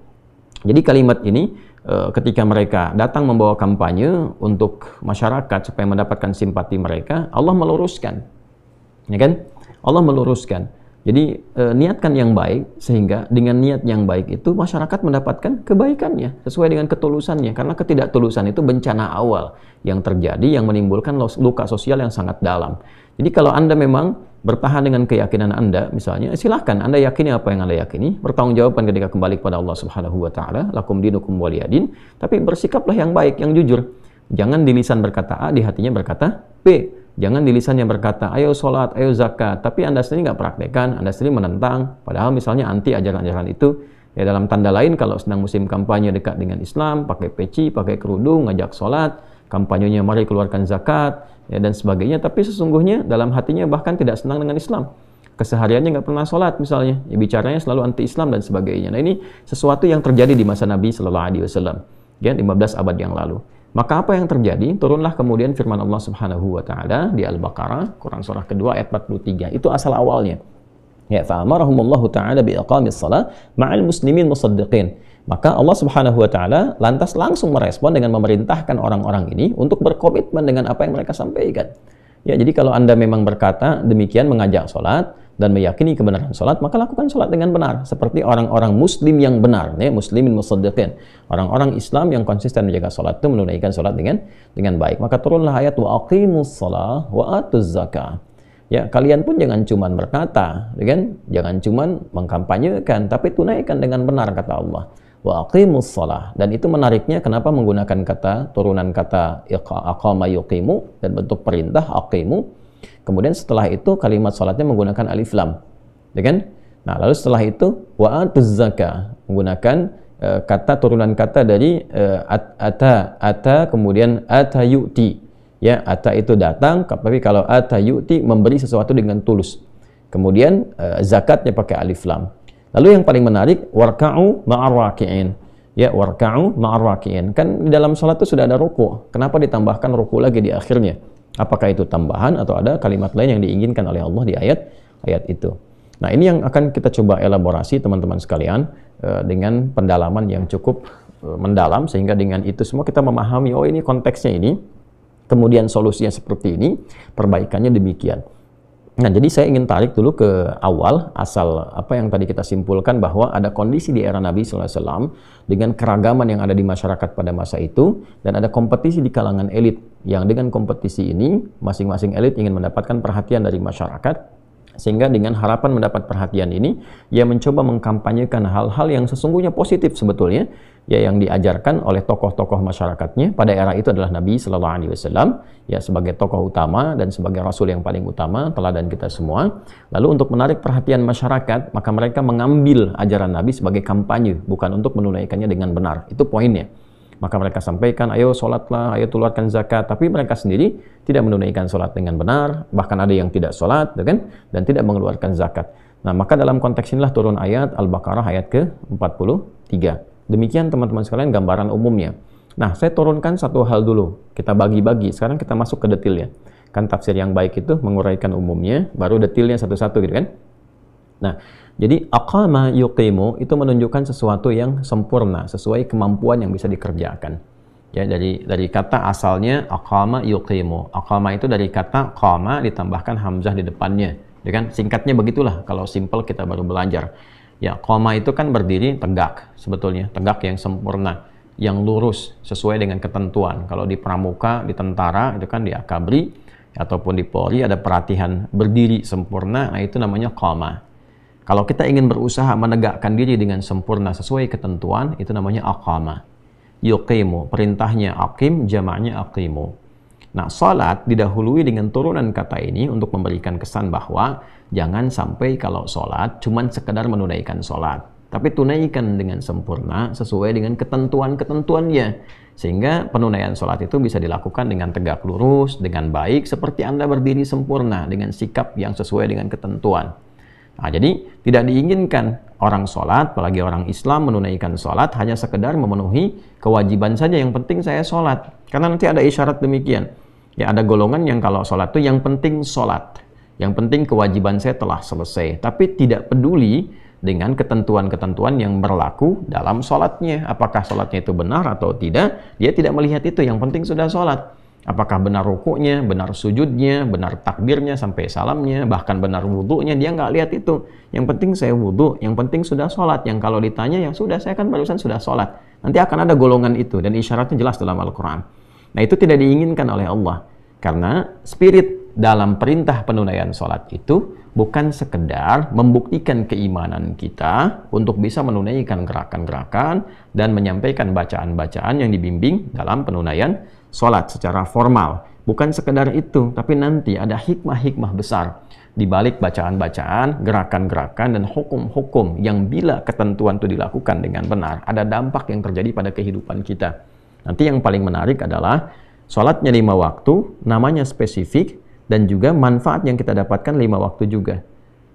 Jadi kalimat ini e, ketika mereka datang membawa kampanye untuk masyarakat supaya mendapatkan simpati mereka, Allah meluruskan ya kan Allah meluruskan jadi e, niatkan yang baik sehingga dengan niat yang baik itu masyarakat mendapatkan kebaikannya sesuai dengan ketulusannya karena ketidaktulusan itu bencana awal yang terjadi yang menimbulkan luka sosial yang sangat dalam. Jadi kalau Anda memang bertahan dengan keyakinan Anda misalnya eh, silahkan Anda yakini apa yang Anda yakini bertanggung jawaban ketika kembali kepada Allah Subhanahu wa taala lakum dinukum waliyadin tapi bersikaplah yang baik yang jujur jangan di lisan berkata A di hatinya berkata B Jangan di lisan yang berkata, ayo sholat, ayo zakat, tapi Anda sendiri nggak praktekkan, Anda sendiri menentang, padahal misalnya anti ajaran-ajaran itu, ya dalam tanda lain kalau sedang musim kampanye dekat dengan Islam, pakai peci, pakai kerudung, ngajak sholat, kampanyenya mari keluarkan zakat, ya dan sebagainya, tapi sesungguhnya dalam hatinya bahkan tidak senang dengan Islam. Kesehariannya nggak pernah sholat misalnya, ya, bicaranya selalu anti-Islam dan sebagainya. Nah ini sesuatu yang terjadi di masa Nabi Shallallahu Alaihi Wasallam, ya 15 abad yang lalu. Maka apa yang terjadi? Turunlah kemudian firman Allah Subhanahu wa taala di Al-Baqarah, Quran surah kedua ayat 43. Itu asal awalnya. Ya, fa'amarahumullahu taala bi iqamis salat ma'al muslimin musaddiqin. Maka Allah Subhanahu wa taala lantas langsung merespon dengan memerintahkan orang-orang ini untuk berkomitmen dengan apa yang mereka sampaikan. Ya, jadi kalau Anda memang berkata demikian mengajak salat, dan meyakini kebenaran sholat, maka lakukan sholat dengan benar. Seperti orang-orang muslim yang benar, ya, muslimin musaddiqin. Orang-orang Islam yang konsisten menjaga sholat itu menunaikan sholat dengan dengan baik. Maka turunlah ayat wa aqimus sholat wa atuz zakah. Ya, kalian pun jangan cuman berkata, ya kan? Jangan cuman mengkampanyekan, tapi tunaikan dengan benar kata Allah. Wa aqimus sholat Dan itu menariknya kenapa menggunakan kata turunan kata aqama yuqimu dan bentuk perintah aqimu Kemudian setelah itu kalimat sholatnya menggunakan alif lam. Ya kan? Nah, lalu setelah itu wa'atuz zakah menggunakan uh, kata turunan kata dari uh, ata ata kemudian atayuti. Ya, ata itu datang, tapi kalau atayuti memberi sesuatu dengan tulus. Kemudian uh, zakatnya pakai alif lam. Lalu yang paling menarik warka'u ma'arwaki'in ya warka'u ma'arwaki'in kan di dalam sholat itu sudah ada ruku kenapa ditambahkan ruku lagi di akhirnya Apakah itu tambahan atau ada kalimat lain yang diinginkan oleh Allah di ayat ayat itu? Nah, ini yang akan kita coba elaborasi teman-teman sekalian eh, dengan pendalaman yang cukup eh, mendalam sehingga dengan itu semua kita memahami oh ini konteksnya ini, kemudian solusinya seperti ini, perbaikannya demikian. Nah, jadi saya ingin tarik dulu ke awal asal apa yang tadi kita simpulkan bahwa ada kondisi di era Nabi SAW dengan keragaman yang ada di masyarakat pada masa itu dan ada kompetisi di kalangan elit yang dengan kompetisi ini masing-masing elit ingin mendapatkan perhatian dari masyarakat sehingga dengan harapan mendapat perhatian ini, ia mencoba mengkampanyekan hal-hal yang sesungguhnya positif sebetulnya, ya yang diajarkan oleh tokoh-tokoh masyarakatnya pada era itu adalah Nabi Shallallahu Alaihi Wasallam, ya sebagai tokoh utama dan sebagai Rasul yang paling utama teladan kita semua. Lalu untuk menarik perhatian masyarakat, maka mereka mengambil ajaran Nabi sebagai kampanye, bukan untuk menunaikannya dengan benar. Itu poinnya. Maka mereka sampaikan, ayo sholatlah, ayo keluarkan zakat. Tapi mereka sendiri tidak menunaikan sholat dengan benar, bahkan ada yang tidak sholat, ya kan? dan tidak mengeluarkan zakat. Nah, maka dalam konteks inilah turun ayat Al-Baqarah ayat ke-43. Demikian teman-teman sekalian gambaran umumnya. Nah, saya turunkan satu hal dulu. Kita bagi-bagi. Sekarang kita masuk ke detailnya. Kan tafsir yang baik itu menguraikan umumnya, baru detailnya satu-satu gitu kan. Nah, jadi aqama yuqimu itu menunjukkan sesuatu yang sempurna sesuai kemampuan yang bisa dikerjakan. Ya, dari dari kata asalnya aqama yuqimu. Aqama itu dari kata qama ditambahkan hamzah di depannya. Ya kan singkatnya begitulah kalau simple kita baru belajar. Ya, qama itu kan berdiri tegak sebetulnya, tegak yang sempurna, yang lurus sesuai dengan ketentuan. Kalau di pramuka, di tentara itu kan di akabri ataupun di polri ada perhatian berdiri sempurna, nah itu namanya qama kalau kita ingin berusaha menegakkan diri dengan sempurna sesuai ketentuan, itu namanya akama. Yukimu, perintahnya akim, jamaknya akimu. Nah, salat didahului dengan turunan kata ini untuk memberikan kesan bahwa jangan sampai kalau salat cuma sekedar menunaikan salat, tapi tunaikan dengan sempurna sesuai dengan ketentuan-ketentuannya. Sehingga penunaian salat itu bisa dilakukan dengan tegak lurus, dengan baik seperti Anda berdiri sempurna dengan sikap yang sesuai dengan ketentuan. Nah, jadi tidak diinginkan orang sholat, apalagi orang Islam menunaikan sholat hanya sekedar memenuhi kewajiban saja. Yang penting saya sholat. Karena nanti ada isyarat demikian. Ya ada golongan yang kalau sholat itu yang penting sholat. Yang penting kewajiban saya telah selesai. Tapi tidak peduli dengan ketentuan-ketentuan yang berlaku dalam sholatnya. Apakah sholatnya itu benar atau tidak, dia tidak melihat itu. Yang penting sudah sholat. Apakah benar rukuknya, benar sujudnya, benar takbirnya sampai salamnya, bahkan benar wudhunya, dia nggak lihat itu. Yang penting saya wudhu, yang penting sudah sholat. Yang kalau ditanya, yang sudah, saya kan barusan sudah sholat. Nanti akan ada golongan itu, dan isyaratnya jelas dalam Al-Quran. Nah itu tidak diinginkan oleh Allah. Karena spirit dalam perintah penunaian sholat itu bukan sekedar membuktikan keimanan kita untuk bisa menunaikan gerakan-gerakan dan menyampaikan bacaan-bacaan yang dibimbing dalam penunaian sholat secara formal. Bukan sekedar itu, tapi nanti ada hikmah-hikmah besar di balik bacaan-bacaan, gerakan-gerakan, dan hukum-hukum yang bila ketentuan itu dilakukan dengan benar, ada dampak yang terjadi pada kehidupan kita. Nanti yang paling menarik adalah sholatnya lima waktu, namanya spesifik, dan juga manfaat yang kita dapatkan lima waktu juga.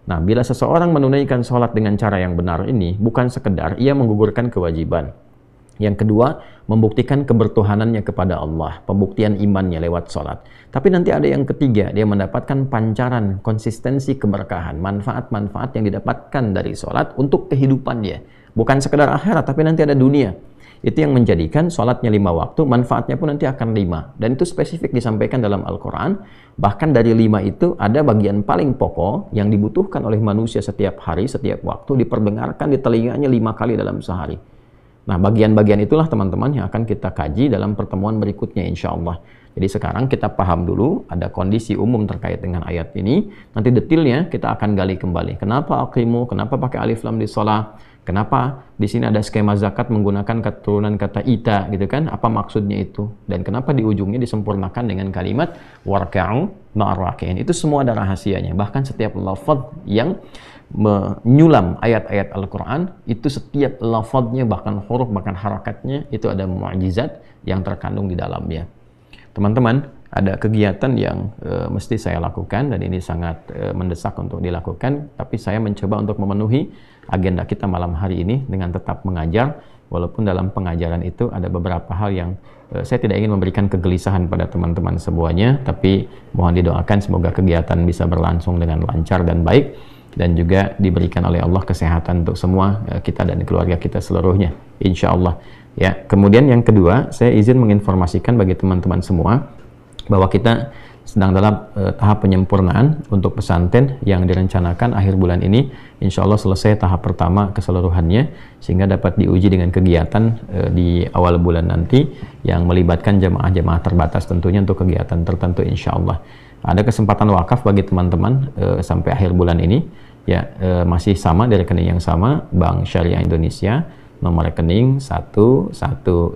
Nah, bila seseorang menunaikan sholat dengan cara yang benar ini, bukan sekedar ia menggugurkan kewajiban. Yang kedua, membuktikan kebertuhanannya kepada Allah, pembuktian imannya lewat sholat. Tapi nanti ada yang ketiga, dia mendapatkan pancaran, konsistensi keberkahan, manfaat-manfaat yang didapatkan dari sholat untuk kehidupannya. Bukan sekedar akhirat, tapi nanti ada dunia. Itu yang menjadikan sholatnya lima waktu, manfaatnya pun nanti akan lima. Dan itu spesifik disampaikan dalam Al-Quran. Bahkan dari lima itu ada bagian paling pokok yang dibutuhkan oleh manusia setiap hari, setiap waktu, diperdengarkan di telinganya lima kali dalam sehari. Nah, bagian-bagian itulah teman-teman yang akan kita kaji dalam pertemuan berikutnya insya Allah. Jadi sekarang kita paham dulu ada kondisi umum terkait dengan ayat ini. Nanti detailnya kita akan gali kembali. Kenapa akimu? Kenapa pakai alif lam di sholah? Kenapa di sini ada skema zakat menggunakan keturunan kata ita gitu kan? Apa maksudnya itu? Dan kenapa di ujungnya disempurnakan dengan kalimat warka'u ma'arraki'in? Itu semua ada rahasianya. Bahkan setiap lafaz yang menyulam ayat-ayat Al-Quran itu setiap lafadznya bahkan huruf bahkan harakatnya itu ada mukjizat yang terkandung di dalamnya teman-teman ada kegiatan yang e, mesti saya lakukan dan ini sangat e, mendesak untuk dilakukan tapi saya mencoba untuk memenuhi agenda kita malam hari ini dengan tetap mengajar walaupun dalam pengajaran itu ada beberapa hal yang e, saya tidak ingin memberikan kegelisahan pada teman-teman semuanya tapi mohon didoakan semoga kegiatan bisa berlangsung dengan lancar dan baik dan juga diberikan oleh Allah kesehatan untuk semua eh, kita dan keluarga kita seluruhnya insya Allah ya kemudian yang kedua saya izin menginformasikan bagi teman-teman semua bahwa kita sedang dalam uh, tahap penyempurnaan untuk pesantren yang direncanakan akhir bulan ini insya Allah selesai tahap pertama keseluruhannya sehingga dapat diuji dengan kegiatan uh, di awal bulan nanti yang melibatkan jemaah-jemaah terbatas tentunya untuk kegiatan tertentu insya Allah ada kesempatan wakaf bagi teman-teman uh, sampai akhir bulan ini ya uh, masih sama dari rekening yang sama Bank Syariah Indonesia nomor rekening 111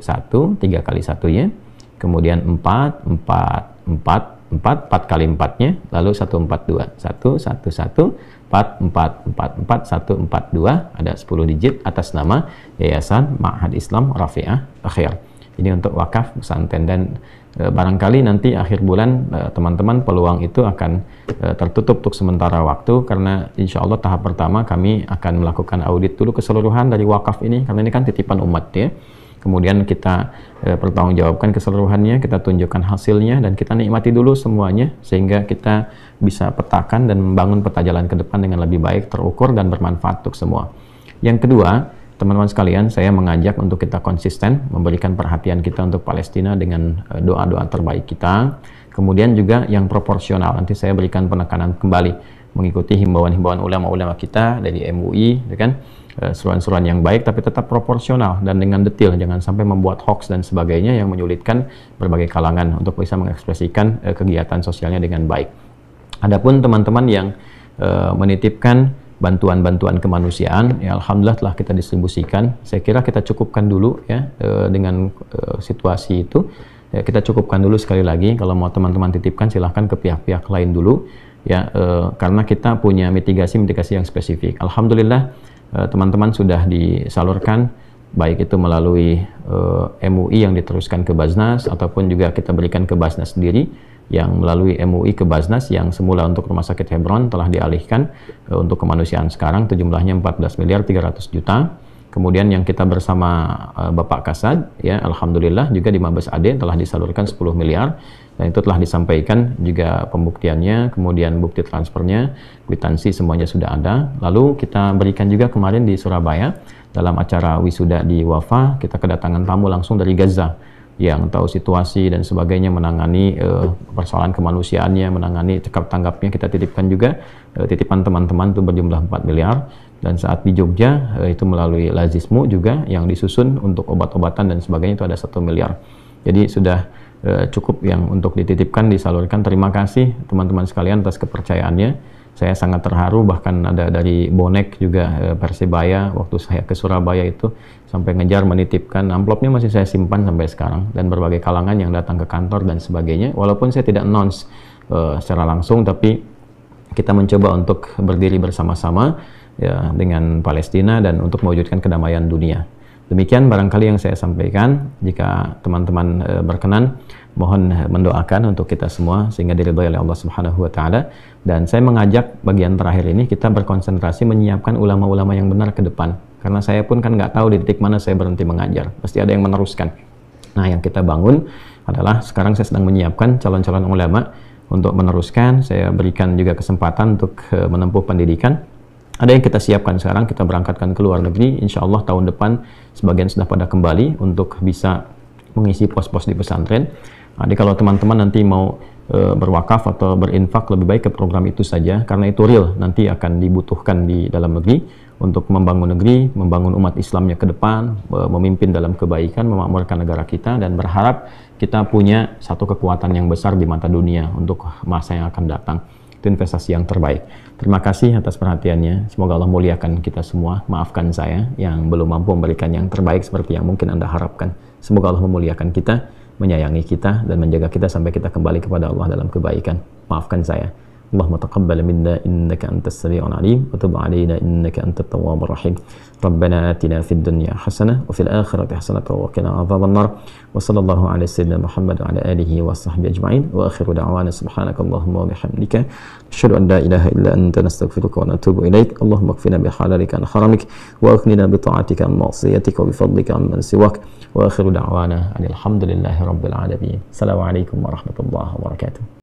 3 kali satunya kemudian 4 4 4 4 4 kali 4 nya lalu 142 1 1 1 4 4 4 4 1 4 2 ada 10 digit atas nama Yayasan Ma'had Islam Rafi'ah Akhir ini untuk wakaf pesantren dan e, barangkali nanti akhir bulan eh, teman-teman peluang itu akan e, tertutup untuk sementara waktu karena insya Allah tahap pertama kami akan melakukan audit dulu keseluruhan dari wakaf ini karena ini kan titipan umat ya. Kemudian kita e, pertanggungjawabkan keseluruhannya, kita tunjukkan hasilnya dan kita nikmati dulu semuanya sehingga kita bisa petakan dan membangun peta jalan ke depan dengan lebih baik, terukur dan bermanfaat untuk semua. Yang kedua, teman-teman sekalian, saya mengajak untuk kita konsisten memberikan perhatian kita untuk Palestina dengan eh, doa-doa terbaik kita. Kemudian juga yang proporsional, nanti saya berikan penekanan kembali mengikuti himbauan-himbauan ulama-ulama kita dari MUI, ya kan? Eh, seruan-seruan yang baik tapi tetap proporsional dan dengan detail. jangan sampai membuat hoax dan sebagainya yang menyulitkan berbagai kalangan untuk bisa mengekspresikan eh, kegiatan sosialnya dengan baik. Adapun teman-teman yang menitipkan bantuan-bantuan kemanusiaan ya alhamdulillah telah kita distribusikan saya kira kita cukupkan dulu ya eh, dengan eh, situasi itu ya, kita cukupkan dulu sekali lagi kalau mau teman-teman titipkan silahkan ke pihak-pihak lain dulu ya eh, karena kita punya mitigasi mitigasi yang spesifik alhamdulillah teman-teman sudah disalurkan baik itu melalui MUI yang diteruskan ke Basnas ataupun juga kita berikan ke Basnas sendiri yang melalui MUI ke Basnas yang semula untuk Rumah Sakit Hebron telah dialihkan uh, untuk kemanusiaan sekarang itu jumlahnya 14 miliar 300 juta. Kemudian yang kita bersama uh, Bapak Kasad ya alhamdulillah juga di Mabes AD telah disalurkan 10 miliar dan itu telah disampaikan juga pembuktiannya, kemudian bukti transfernya, kwitansi semuanya sudah ada. Lalu kita berikan juga kemarin di Surabaya dalam acara wisuda di Wafa kita kedatangan tamu langsung dari Gaza yang tahu situasi dan sebagainya menangani uh, persoalan kemanusiaannya menangani cekap tanggapnya kita titipkan juga uh, titipan teman-teman itu berjumlah 4 miliar dan saat di Jogja uh, itu melalui Lazismu juga yang disusun untuk obat-obatan dan sebagainya itu ada satu miliar jadi sudah uh, cukup yang untuk dititipkan disalurkan terima kasih teman-teman sekalian atas kepercayaannya saya sangat terharu bahkan ada dari bonek juga eh, persebaya waktu saya ke Surabaya itu sampai ngejar menitipkan amplopnya masih saya simpan sampai sekarang dan berbagai kalangan yang datang ke kantor dan sebagainya walaupun saya tidak announce uh, secara langsung tapi kita mencoba untuk berdiri bersama-sama ya dengan Palestina dan untuk mewujudkan kedamaian dunia demikian barangkali yang saya sampaikan jika teman-teman uh, berkenan mohon eh, mendoakan untuk kita semua sehingga diridhoi oleh Allah Subhanahu wa taala dan saya mengajak bagian terakhir ini kita berkonsentrasi menyiapkan ulama-ulama yang benar ke depan karena saya pun kan nggak tahu di titik mana saya berhenti mengajar pasti ada yang meneruskan nah yang kita bangun adalah sekarang saya sedang menyiapkan calon-calon ulama untuk meneruskan saya berikan juga kesempatan untuk eh, menempuh pendidikan ada yang kita siapkan sekarang kita berangkatkan ke luar negeri insya Allah tahun depan sebagian sudah pada kembali untuk bisa mengisi pos-pos di pesantren Nah, jadi kalau teman-teman nanti mau e, berwakaf atau berinfak lebih baik ke program itu saja karena itu real nanti akan dibutuhkan di dalam negeri untuk membangun negeri, membangun umat Islamnya ke depan, e, memimpin dalam kebaikan, memakmurkan negara kita dan berharap kita punya satu kekuatan yang besar di mata dunia untuk masa yang akan datang. Itu investasi yang terbaik. Terima kasih atas perhatiannya. Semoga Allah muliakan kita semua. Maafkan saya yang belum mampu memberikan yang terbaik seperti yang mungkin Anda harapkan. Semoga Allah memuliakan kita menyayangi kita dan menjaga kita sampai kita kembali kepada Allah dalam kebaikan. Maafkan saya. اللهم تقبل منا إنك أنت السميع العليم وتب علينا إنك أنت التواب الرحيم ربنا آتنا في الدنيا حسنة وفي الآخرة حسنة وقنا عذاب النار وصلى الله على سيدنا محمد وعلى آله وصحبه أجمعين وآخر دعوانا سبحانك اللهم وبحمدك أشهد أن لا إله إلا أنت نستغفرك ونتوب إليك اللهم اكفنا بحلالك عن حرمك وأغننا بطاعتك عن معصيتك وبفضلك عن من سواك وآخر دعوانا أن الحمد لله رب العالمين السلام عليكم ورحمة الله وبركاته